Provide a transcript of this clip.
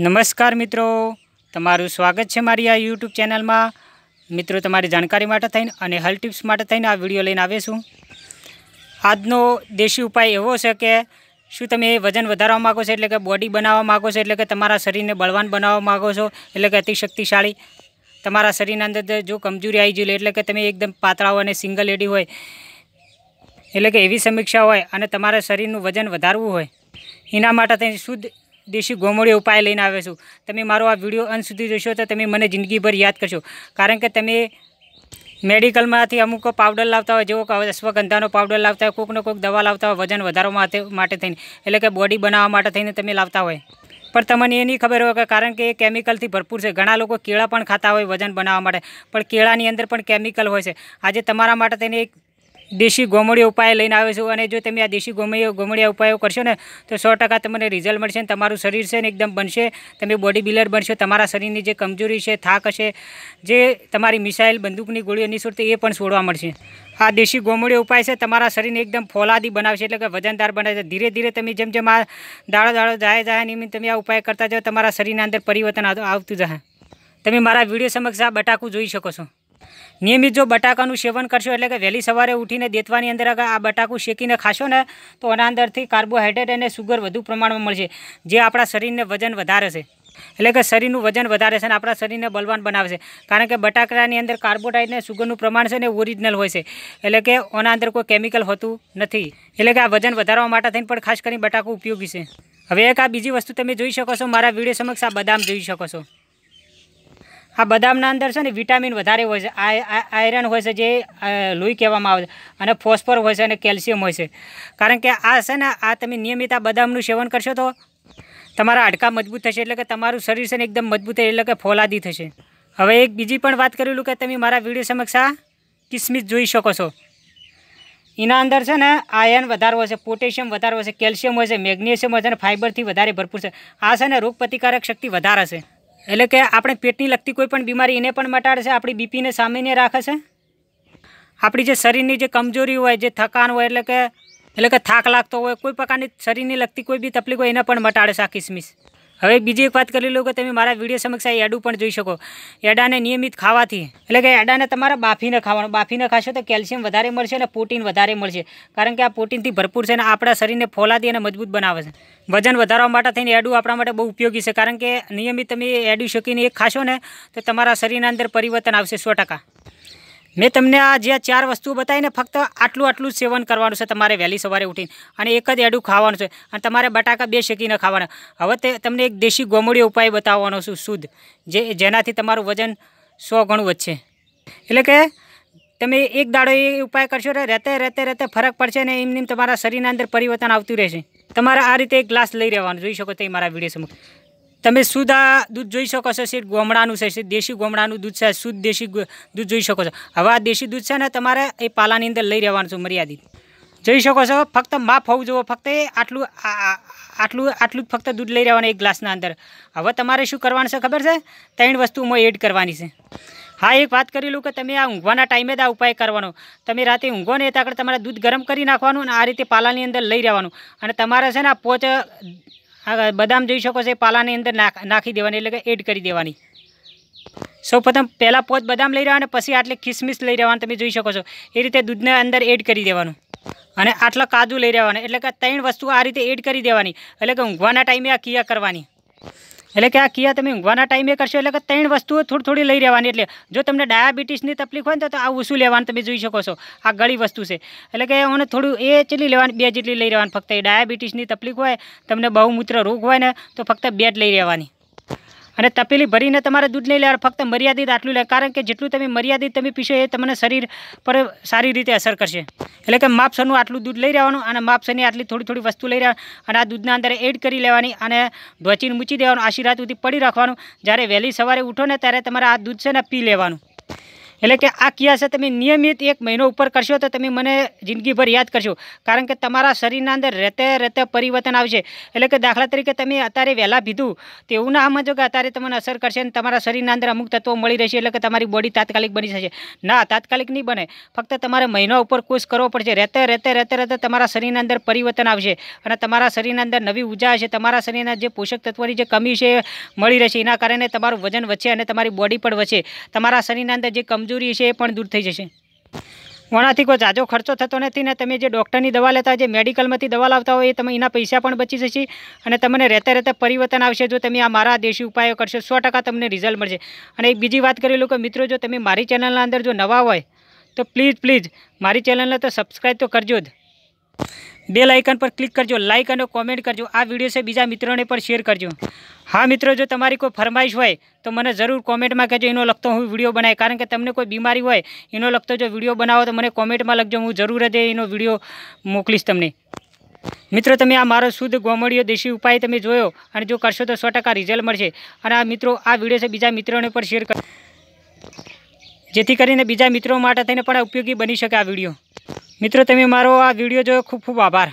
નમસ્કાર મિત્રો તમારું સ્વાગત છે મારી આ યુટ્યુબ ચેનલમાં મિત્રો તમારી જાણકારી માટે થઈને અને હેલ્થ ટિપ્સ માટે થઈને આ વિડીયો લઈને આવીશું આજનો દેશી ઉપાય એવો છે કે શું તમે વજન વધારવા માગો છો એટલે કે બોડી બનાવવા માગો છો એટલે કે તમારા શરીરને બળવાન બનાવવા માગો છો એટલે કે અતિશક્તિશાળી તમારા શરીરના અંદર જો કમજોરી આવી જાય એટલે કે તમે એકદમ પાતળા અને સિંગલ એડી હોય એટલે કે એવી સમીક્ષા હોય અને તમારા શરીરનું વજન વધારવું હોય એના માટે થઈને શુદ્ધ દેશી ઘોમડીઓ ઉપાય લઈને આવ્યો છું તમે મારો આ વિડીયો અંત સુધી જોશો તો તમે મને જિંદગીભર યાદ કરશો કારણ કે તમે મેડિકલમાંથી અમુક પાવડર લાવતા હોય જેવો અશ્વગંધાનો પાવડર લાવતા હોય કોઈકને કોઈક દવા લાવતા હોય વજન વધારવા માટે થઈને એટલે કે બોડી બનાવવા માટે થઈને તમે લાવતા હોય પણ તમને એ નહીં ખબર હોય કે કારણ કે એ કેમિકલથી ભરપૂર છે ઘણા લોકો કેળા પણ ખાતા હોય વજન બનાવવા માટે પણ કેળાની અંદર પણ કેમિકલ હોય છે આજે તમારા માટે તેને એક દેશી ગોમડીઓ ઉપાય લઈને આવે છું અને જો તમે આ દેશી ગોમડીઓ ગોમડિયા ઉપાયો કરશો ને તો સો તમને રિઝલ્ટ મળશે અને તમારું શરીર છે ને એકદમ બનશે તમે બોડી બિલ્ડર બનશો તમારા શરીરની જે કમજોરી છે થાક હશે જે તમારી મિસાઇલ બંદૂકની ગોળીઓ નિઃશુલ્ક એ પણ છોડવા મળશે આ દેશી ગોમડીઓ ઉપાય છે તમારા શરીરને એકદમ ફોલાદી બનાવશે એટલે કે વજનદાર બનાવશે ધીરે ધીરે તમે જેમ જેમ આ દાડો દાડો જાય જાય નિયમિત તમે આ ઉપાય કરતા જાઓ તમારા શરીરના અંદર પરિવર્તન આવતું જાય તમે મારા વિડીયો સમક્ષ આ બટાકું જોઈ શકો છો નિયમિત જો બટાકાનું સેવન કરશો એટલે કે વહેલી સવારે ઉઠીને દેતવાની અંદર આ બટાકું શેકીને ખાશો ને તો એના અંદરથી કાર્બોહાઈડ્રેટ અને સુગર વધુ પ્રમાણમાં મળશે જે આપણા શરીરને વજન વધારે છે એટલે કે શરીરનું વજન વધારે છે અને આપણા શરીરને બલવાન બનાવે છે કારણ કે બટાકાની અંદર કાર્બોહાઈડ્રેટ અને સુગરનું પ્રમાણ છે ને ઓરિજિનલ હોય છે એટલે કે એના અંદર કોઈ કેમિકલ હોતું નથી એટલે કે આ વજન વધારવા માટે થઈને પણ ખાસ કરીને બટાકું ઉપયોગી છે હવે એક આ બીજી વસ્તુ તમે જોઈ શકો છો મારા વિડીયો સમક્ષ આ બદામ જોઈ શકો છો આ બદામના અંદર છે ને વિટામિન વધારે હોય છે આયરન હોય છે જે લોહી કહેવામાં આવે છે અને ફોસ્ફર હોય છે અને કેલ્શિયમ હોય છે કારણ કે આ છે ને આ તમે નિયમિત આ બદામનું સેવન કરશો તો તમારા હાડકા મજબૂત થશે એટલે કે તમારું શરીર છે ને એકદમ મજબૂત થશે એટલે કે ફોલાદી થશે હવે એક બીજી પણ વાત કરેલું કે તમે મારા વિડીયો સમક્ષ આ કિસમિસ જોઈ શકો છો એના અંદર છે ને આયર્ન વધારે હોય છે પોટેશિયમ વધારે હોય છે કેલ્શિયમ હોય છે મેગ્નેશિયમ હોય છે અને ફાઇબરથી વધારે ભરપૂર છે આ છે ને રોગપ્રતિકારક શક્તિ વધારે હશે એટલે કે આપણે પેટની લગતી કોઈ પણ બીમારી એને પણ મટાડશે આપણી બીપીને સામેને રાખે છે આપણી જે શરીરની જે કમજોરી હોય જે થકાન હોય એટલે કે એટલે કે થાક લાગતો હોય કોઈ પ્રકારની શરીરની લગતી કોઈ બી તકલીફ હોય એને પણ મટાડે છે આ કિસમિસ હવે બીજી એક વાત કરી લો કે તમે મારા વિડીયો સમક્ષ આ એડું પણ જોઈ શકો એડાને નિયમિત ખાવાથી એટલે કે એડાને તમારે બાફીને ખાવાનું બાફીને ખાશો તો કેલ્શિયમ વધારે મળશે અને પ્રોટીન વધારે મળશે કારણ કે આ પ્રોટીનથી ભરપૂર છે અને આપણા શરીરને ફોલાતી અને મજબૂત બનાવે છે વજન વધારવા માટે થઈને એડું આપણા માટે બહુ ઉપયોગી છે કારણ કે નિયમિત તમે એડ્યુ શકીને એક ખાશો ને તો તમારા શરીરના અંદર પરિવર્તન આવશે સો ટકા મેં તમને આ જે ચાર વસ્તુઓ બતાવીને ફક્ત આટલું આટલું સેવન કરવાનું છે તમારે વહેલી સવારે ઉઠીને અને એક જ એડું ખાવાનું છે અને તમારે બટાકા બે શેકીને ખાવાના હવે તે તમને એક દેશી ગોમડીયો ઉપાય બતાવવાનો છું શુદ્ધ જે જેનાથી તમારું વજન સો ગણું વધશે એટલે કે તમે એક દાડો એ ઉપાય કરશો એટલે રહેતે રહેતે રહેતે ફરક પડશે ને એમ તમારા શરીરના અંદર પરિવર્તન આવતું રહેશે તમારે આ રીતે એક ગ્લાસ લઈ રહેવાનું જોઈ શકો તે મારા વિડીયો સમક્ષ તમે સુધા દૂધ જોઈ શકો છો શેઠ ગોમડાનું છે દેશી ગોમડાનું દૂધ છે શુદ્ધ દેશી દૂધ જોઈ શકો છો હવે આ દેશી દૂધ છે ને તમારે એ પાલાની અંદર લઈ રહેવાનું છે મર્યાદિત જોઈ શકો છો ફક્ત માફ હોવું જુઓ ફક્ત આટલું આટલું આટલું ફક્ત દૂધ લઈ રહેવાનું એક ગ્લાસના અંદર હવે તમારે શું કરવાનું છે ખબર છે ત્રણ વસ્તુ હું એડ કરવાની છે હા એક વાત કરી લઉં કે તમે આ ઊંઘવાના ટાઈમે જ આ ઉપાય કરવાનો તમે રાતે ઊંઘો ને એ તમારે દૂધ ગરમ કરી નાખવાનું અને આ રીતે પાલાની અંદર લઈ રહેવાનું અને તમારે છે ને આ પોચ આ બદામ જોઈ શકો છો પાલાની અંદર નાખી દેવાની એટલે કે એડ કરી દેવાની સૌપ્રથમ પહેલાં પોત બદામ લઈ રહ્યા અને પછી આટલી ખિસમિસ લઈ રહેવાનું તમે જોઈ શકો છો એ રીતે દૂધને અંદર એડ કરી દેવાનું અને આટલા કાજુ લઈ રહેવાનું એટલે કે ત્રણ વસ્તુ આ રીતે એડ કરી દેવાની એટલે કે ઊંઘવાના ટાઈમે આ કિયા કરવાની એટલે કે આ કિયા તમે ઊંઘવાના ટાઈમે કરશો એટલે કે ત્રણ વસ્તુઓ થોડી થોડી લઈ રહેવાની એટલે જો તમને ડાયાબિટીસની તકલીફ હોય ને તો આ ઓછું લેવાનું તમે જોઈ શકો છો આ ગળી વસ્તુ છે એટલે કે ઓને થોડું એ જેટલી લેવાની બે જેટલી લઈ રહેવાની ફક્ત એ ડાયાબિટીસની તકલીફ હોય તમને બહુમૂત્ર રોગ હોય ને તો ફક્ત બે જ લઈ રહેવાની અને તપેલી ભરીને તમારે દૂધ નહીં લેવાનું ફક્ત મર્યાદિત આટલું લે કારણ કે જેટલું તમે મર્યાદિત તમે પીશો એ તમને શરીર પર સારી રીતે અસર કરશે એટલે કે માપસરનું આટલું દૂધ લઈ રહેવાનું અને માપસરની આટલી થોડી થોડી વસ્તુ લઈ રહેવાનું અને આ દૂધના અંદર એડ કરી લેવાની અને ધોચીને મૂકી દેવાનું આશીર્વાદ સુધી પડી રાખવાનું જ્યારે વહેલી સવારે ઉઠો ને ત્યારે તમારે આ દૂધ છે ને પી લેવાનું એટલે કે આ ક્રિયા છે તમે નિયમિત એક મહિનો ઉપર કરશો તો તમે મને જિંદગીભર યાદ કરશો કારણ કે તમારા શરીરના અંદર રહેતે રહેતે પરિવર્તન આવશે એટલે કે દાખલા તરીકે તમે અત્યારે વહેલા પીધું તો એવું ના સમજો કે અત્યારે તમને અસર કરશે અને તમારા શરીરના અંદર અમુક તત્વો મળી રહેશે એટલે કે તમારી બોડી તાત્કાલિક બની જશે ના તાત્કાલિક નહીં બને ફક્ત તમારે મહિના ઉપર કોર્સ કરવો પડશે રહેતે રહેતે રહેતે રહેતે તમારા શરીરના અંદર પરિવર્તન આવશે અને તમારા શરીરના અંદર નવી ઉર્જા હશે તમારા શરીરના જે પોષક તત્વોની જે કમી છે મળી રહેશે એના કારણે તમારું વજન વધશે અને તમારી બોડી પણ વધશે તમારા શરીરના અંદર જે કમજોર કમજોરી છે એ પણ દૂર થઈ જશે વણાથી કોઈ જાજો ખર્ચો થતો નથી ને તમે જે ડૉક્ટરની દવા લેતા જે મેડિકલમાંથી દવા લાવતા હોય એ તમે એના પૈસા પણ બચી જશે અને તમને રહેતા રહેતા પરિવર્તન આવશે જો તમે આ મારા દેશી ઉપાયો કરશો સો તમને રિઝલ્ટ મળશે અને એક બીજી વાત કરી લો કે મિત્રો જો તમે મારી ચેનલના અંદર જો નવા હોય તો પ્લીઝ પ્લીઝ મારી ચેનલને તો સબસ્ક્રાઈબ તો કરજો જ બેલ આઇકન પર ક્લિક કરજો લાઇક અને કોમેન્ટ કરજો આ વિડીયો છે બીજા મિત્રોને પણ શેર કરજો હા મિત્રો જો તમારી કોઈ ફરમાઈશ હોય તો મને જરૂર કોમેન્ટમાં કહેજો એનો લગતો હું વિડીયો બનાવી કારણ કે તમને કોઈ બીમારી હોય એનો લગતો જો વિડીયો બનાવો તો મને કોમેન્ટમાં લખજો હું જરૂર જ એનો વિડીયો મોકલીશ તમને મિત્રો તમે આ મારો શુદ્ધ ગોમડીયો દેશી ઉપાય તમે જોયો અને જો કરશો તો સો રિઝલ્ટ મળશે અને આ મિત્રો આ વિડીયો છે બીજા મિત્રોને પણ શેર કર જેથી કરીને બીજા મિત્રો માટે થઈને પણ ઉપયોગી બની શકે આ વિડીયો મિત્રો તમે મારો આ વિડીયો જોયો ખૂબ ખૂબ આભાર